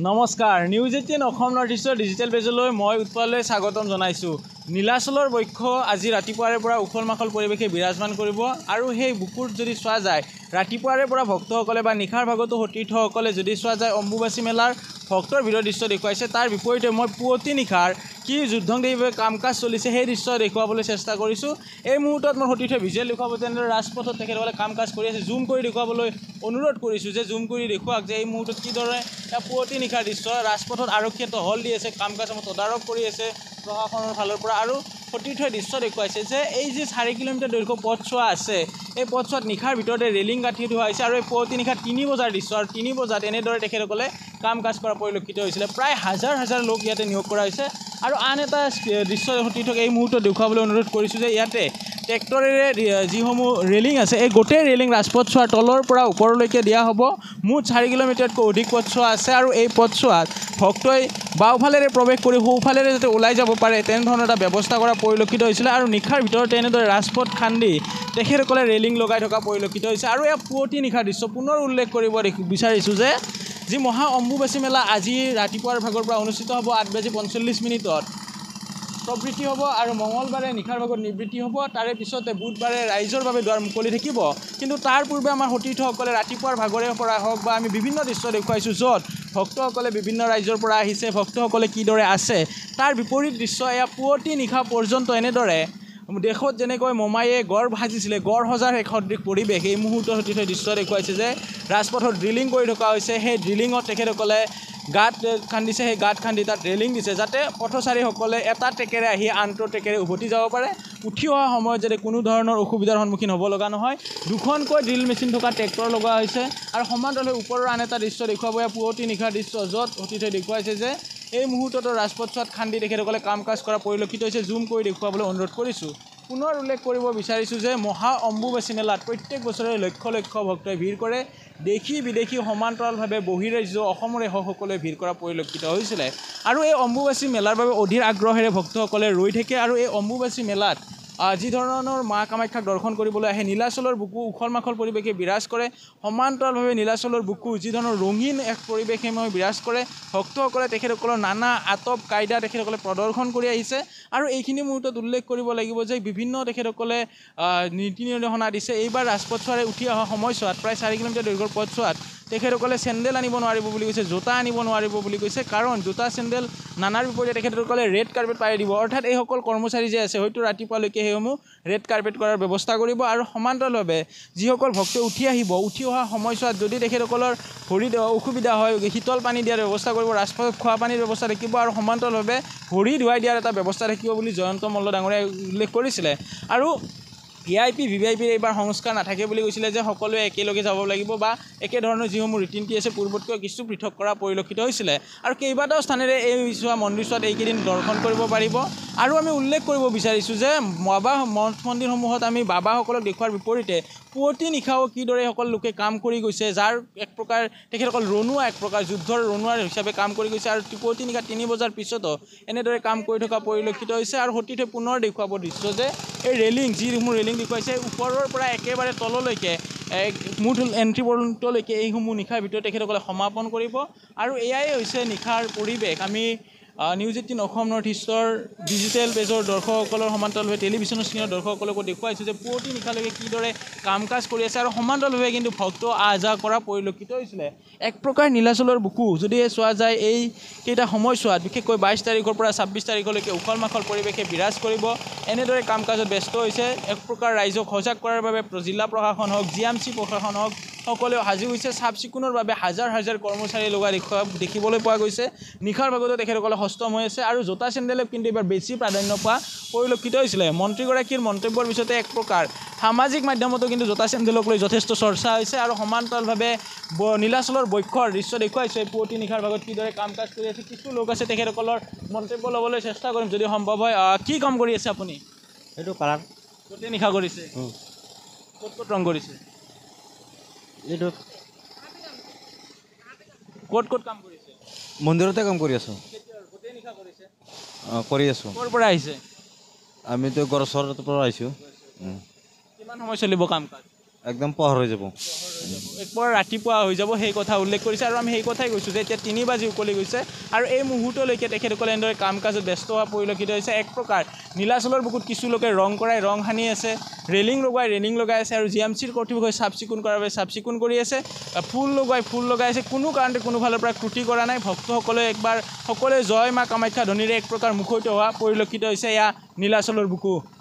নমস্কাৰ news eighteen Assam north ইষ্টৰ digital পেজলৈ মই উৎপললৈ স্বাগতম জনাইছোঁ নীলাচলৰ বক্ষ আজি ৰাতিপুৱাৰে পৰা উখল মাখল পৰিৱেশে বিৰাজমান কৰিব আৰু সেই বুকুত যদি চোৱা যায় ৰাতিপুৱাৰে পৰা ভক্তসকলে বা নিশাৰ ভাগতো সতীৰ্থসকলে যদি চোৱা যায় অম্বুবাচী মেলাৰ ভক্তৰ ভিৰৰ দৃশ্য দেখুৱাইছে তাৰ বিপৰীতে মই পুৱতি নিশাৰ কি যুদ্ধং দেৱীভাৱে কাম কাজ চলিছে সেই দৃশ্য দেখুৱাবলৈ চেষ্টা কৰিছোঁ এই মুহূৰ্তত মই সতীৰ্থ ভিজুৱেল দেখুৱাব তেনেদৰে ৰাজপথত তেখেতসকলে কাম কাজ কৰি আছে জুম কৰি দেখুৱাবলৈ অনুৰোধ কৰিছোঁ যে জুম কৰি দেখুৱাওক যে এই মুহূৰ্তত কিদৰে এটা পুৱতি নিশাৰ দৃশ্য ৰাজপথত আৰক্ষীয়ে টহল দি আছে কাম কাজসমূহ তদাৰক কৰি আছে প্ৰশাসনৰ ফালৰ পৰা আৰু সতীৰ্থই দৃশ্য দেখুৱাইছে যে এই যি চাৰি কিলোমিটাৰ দৈৰ্ঘ্য পথছোৱা আছে এই পথছোৱাত নিশাৰ ভিতৰতে ৰেলিং গাঁঠি ধোৱা হৈছে আৰু এই পুৱতি নিশা তিনি বজাৰ দৃশ্য আৰু তিনি বজাত এনেদৰে তেখেতসকলে কাম কাজ কৰা পৰিলক্ষিত হৈছিলে প্ৰায় হাজাৰ হাজাৰ লোক ইয়াতে নিয়োগ কৰা হৈছে আৰু আন এটা দৃশ্য ঘটি এই মুহূৰ্তত দেখুৱাবলৈ অনুৰোধ কৰিছোঁ যে ইয়াতে ট্ৰেক্টৰেৰে যিসমূহ ৰেলিং আছে এই গোটেই ৰেলিং ৰাজপথ চোৱাৰ তলৰ পৰা ওপৰলৈকে দিয়া হ'ব মুঠ চাৰি কিলোমিটাৰতকৈ অধিক পথছোৱা আছে আৰু এই পথছোৱাত ভক্তই বাওঁফালেৰে প্ৰৱেশ কৰি সোঁফালেৰে যাতে ওলাই যাব পাৰে তেনেধৰণৰ এটা ব্যৱস্থা কৰা পৰিলক্ষিত হৈছিলে আৰু নিশাৰ ভিতৰত তেনেদৰে ৰাজপথ খান্দি তেখেতসকলে ৰেলিং লগাই থকা পৰিলক্ষিত হৈছে আৰু এয়া পুৱতি নিশাৰ দৃশ্য পুনৰ উল্লেখ কৰিব বিচাৰিছোঁ যে যি মহা অম্বুবাচী মেলা আজি ৰাতিপুৱাৰ ভাগৰ পৰা অনুষ্ঠিত হ'ব আঠ বাজি পঞ্চল্লিছ মিনিটত প্ৰবৃত্তি হ'ব আৰু মঙলবাৰে নিশাৰ ভাগত নিবৃত্তি হ'ব তাৰে পিছতে বুধবাৰে ৰাইজৰ বাবে দুৱাৰ মুকলি থাকিব কিন্তু তাৰ পূৰ্বে আমাৰ সতীৰ্থসকলে ৰাতিপুৱাৰ ভাগৰে পৰা হওক বা আমি বিভিন্ন দৃশ্য দেখুৱাইছোঁ য'ত ভক্তসকলে বিভিন্ন ৰাইজৰ পৰা আহিছে ভক্তসকলে কিদৰে আছে তাৰ বিপৰীত দৃশ্য এয়া পুৱতি নিশা পৰ্যন্ত এনেদৰে দেশত যেনেকৈ মমায়ে গড় ভাজিছিলে গড় সজাৰ এক সদৃশ পৰিৱেশ এই মুহূৰ্তৰ সদৃশ দৃশ্য দেখুৱাইছে যে ৰাজপথত ড্ৰিলিং কৰি থকা হৈছে সেই ড্ৰিলিঙত তেখেতসকলে গাঁত খান্দিছে সেই গাঁত খান্দি তাত ৰেলিং দিছে যাতে পথচাৰীসকলে এটা টেকেৰে আহি আনটো টেকেৰে উভতি যাব পাৰে উঠি অহা সময়ত যাতে কোনো ধৰণৰ অসুবিধাৰ সন্মুখীন হ'ব লগা নহয় দুখনকৈ ড্ৰিল মেচিন থকা ট্ৰেক্টৰ লগোৱা হৈছে আৰু সমান্তৰালে ওপৰৰ আন এটা দৃশ্য দেখুৱাব পুৱতি নিশাৰ দৃশ্য য'ত অতিথে দেখুৱাইছে যে এই মুহূৰ্তত ৰাজপথছোৱাত খান্দি তেখেতসকলে কাম কাজ কৰা পৰিলক্ষিত হৈছে জুম কৰি দেখুৱাবলৈ অনুৰোধ কৰিছোঁ পুনৰ উল্লেখ কৰিব বিচাৰিছোঁ যে মহা অম্বুবাচী মেলাত প্ৰত্যেক বছৰে লক্ষ লক্ষ ভক্তই ভিৰ কৰে দেশী বিদেশী সমান্তৰালভাৱে বহিৰাজ্য অসমৰে সকলোৱে ভিৰ কৰা পৰিলক্ষিত হৈছিলে আৰু এই অম্বুবাচী মেলাৰ বাবে অধীৰ আগ্ৰহেৰে ভক্তসকলে ৰৈ থাকে আৰু এই অম্বুবাচী মেলাত যি ধৰণৰ মা কামাখ্যাক দৰ্শন কৰিবলৈ আহে নীলাচলৰ বুকু উখল মাখল পৰিৱেশে বিৰাজ কৰে সমান্তৰালভাৱে নীলাচলৰ বুকু যি ধৰণৰ ৰঙীন এক পৰিৱেশে মই বিৰাজ কৰে ভক্তসকলে তেখেতসকলৰ নানা আটব কাইদা তেখেতসকলে প্ৰদৰ্শন কৰি আহিছে আৰু এইখিনি মুহূৰ্তত উল্লেখ কৰিব লাগিব যে বিভিন্ন তেখেতসকলে নীতি নিৰ্দেশনা দিছে এইবাৰ ৰাজপথছোৱাৰে উঠি অহা সময়ছোৱাত প্ৰায় চাৰি কিলোমিটাৰ দৈৰ্ঘ্যৰ পথছোৱাত তেখেতসকলে চেণ্ডেল আনিব নোৱাৰিব বুলি কৈছে জোতা আনিব নোৱাৰিব বুলি কৈছে কাৰণ জোতা চেণ্ডেল নানাৰ বিপৰীতে তেখেতসকলে ৰেড কাৰ্পেট পাই দিব অৰ্থাৎ এইসকল কৰ্মচাৰী যে আছে হয়তো ৰাতিপুৱালৈকে সেইসমূহ ৰেড কাৰ্পেট কৰাৰ ব্যৱস্থা কৰিব আৰু সমান্তৰালভাৱে যিসকল ভক্ত উঠি আহিব উঠি অহা সময়ছোৱাত যদি তেখেতসকলৰ ভৰি অসুবিধা হয় শীতল পানী দিয়াৰ ব্যৱস্থা কৰিব ৰাজপথত খোৱা পানীৰ ব্যৱস্থা থাকিব আৰু সমান্তৰালভাৱে ভৰি ধুৱাই দিয়াৰ এটা ব্যৱস্থা থাকিব বুলি জয়ন্ত মল্ল ডাঙৰীয়াই উল্লেখ কৰিছিলে আৰু V I P V V I পিৰ এইবাৰ সংস্কাৰ নাথাকে বুলি কৈছিলে যে সকলোৱে একেলগে যাব লাগিব বা একেধৰণৰ যিসমূহ ৰীতি নীতি আছে পূৰ্বতকৈ কিছু পৃথক কৰা পৰিলক্ষিত হৈছিলে আৰু কেইবাটাও স্থানেৰে এইচোৱা মন্দিৰচোৱাত এইকেইদিন দৰ্শন কৰিব পাৰিব আৰু আমি উল্লেখ কৰিব বিচাৰিছোঁ যে বাবা মঠ মন্দিৰসমূহত আমি বাবাসকলক দেখুওৱাৰ বিপৰীতে পুৱতি নিশাও কিদৰে সকলো লোকে কাম কৰি গৈছে যাৰ এক প্ৰকাৰ তেখেতসকল ৰণুৱা এক প্ৰকাৰ যুদ্ধৰ ৰণুৱাৰ হিচাপে কাম কৰি গৈছে আৰু পুৱতি নিশা তিনি বজাৰ পিছতো এনেদৰে কাম কৰি থকা পৰিলক্ষিত হৈছে আৰু সতীৰ্থে পুনৰ দেখুৱাব দৃশ্য যে এই ৰেলিং যিসমূহ ৰেলিং দেখুৱাইছে ওপৰৰ পৰা একেবাৰে তললৈকে মুঠ এণ্ট্ৰি পইণ্টলৈকে এইসমূহ নিশাৰ ভিতৰত তেখেতসকলে সমাপন কৰিব আৰু এয়াই হৈছে নিশাৰ পৰিৱেশ আমি নিউজ এইটিন অসম নৰ্থ ইষ্টৰ ডিজিটেল পেজৰ দৰ্শকসকলৰ সমান্তৰালভাৱে টেলিভিশ্যনৰ স্ক্ৰীণৰ দৰ্শকসকলকো দেখুৱাইছোঁ যে পুৱতি নিশালৈকে কিদৰে কাম কাজ কৰি আছে আৰু সমান্তৰালভাৱে কিন্তু ভক্ত আহ যাহ কৰা পৰিলক্ষিত হৈছিলে এক প্ৰকাৰ নীলাচলৰ বুকু যদিহে চোৱা যায় এইকেইটা সময়ছোৱাত বিশেষকৈ বাইছ তাৰিখৰ পৰা ছাব্বিছ তাৰিখলৈকে উখল মাখল পৰিৱেশে বিৰাজ কৰিব এনেদৰে কাম কাজত ব্যস্ত হৈছে এক প্ৰকাৰ ৰাইজক সজাগ কৰাৰ বাবে জিলা প্ৰশাসন হওক জি এম চি প্ৰশাসন হওক সকলেও সাজু হৈছে চাফ চিকুণৰ বাবে হাজাৰ হাজাৰ কৰ্মচাৰী লগা দেখুৱা দেখিবলৈ পোৱা গৈছে নিশাৰ ভাগতো তেখেতসকলে সষ্টম হৈ আছে আৰু জোতা চেণ্ডেলক কিন্তু এইবাৰ বেছি প্ৰাধান্য পোৱা পৰিলক্ষিত হৈছিলে মন্ত্ৰীগৰাকীৰ মন্তব্যৰ পিছতে এক প্ৰকাৰ সামাজিক মাধ্যমতো কিন্তু জোতা চেণ্ডেলক লৈ যথেষ্ট চৰ্চা হৈছে আৰু সমান্তৰালভাৱে ব নীলাচলৰ বৈক্ষৰ দৃশ্য দেখুৱাইছে পুৱতি নিশাৰ ভাগত কিদৰে কাম কাজ কৰি আছে কিছু লোক আছে তেখেতসকলৰ মন্তব্য ল'বলৈ চেষ্টা কৰিম যদি সম্ভৱ হয় কি কাম কৰি আছে আপুনি সেইটো কাৰণ য'তে নিশা কৰিছে ক'ত ক'ত ৰং কৰিছে এইটো মন্দিৰতে কাম কৰি আছোঁ কৰি আছো ক'ৰ পৰা আহিছে আমিতো গড়চৰৰ পৰা আহিছোঁ কিমান সময় চলিব কাম কাজ একদম পোহৰ হৈ যাব একবাৰ ৰাতিপুৱা হৈ যাব সেই কথা উল্লেখ কৰিছে আৰু আমি সেই কথাই কৈছোঁ যে এতিয়া তিনি বাজি উকলি গৈছে আৰু এই মুহূৰ্তলৈকে তেখেতসকলে এনেদৰে কাম কাজত ব্যস্ত হোৱা পৰিলক্ষিত হৈছে এক প্ৰকাৰ নীলাচলৰ বুকুত কিছু লোকে ৰং কৰাই ৰং সানি আছে ৰেলিং লগোৱাই ৰেলিং লগাই আছে আৰু জি এম চিৰ কৰ্তৃপক্ষই চাফ চিকুণ কৰাৰ বাবে চাফ চিকুণ কৰি আছে ফুল লগোৱাই ফুল লগাই আছে কোনো কাৰণতে কোনোফালৰ পৰা ক্ৰুটি কৰা নাই ভক্তসকলে একবাৰ সকলোৱে জয় মা কামাখ্যা ধনীৰে এক প্ৰকাৰ মুখৰিত হোৱা পৰিলক্ষিত হৈছে এয়া নীলাচলৰ বুকু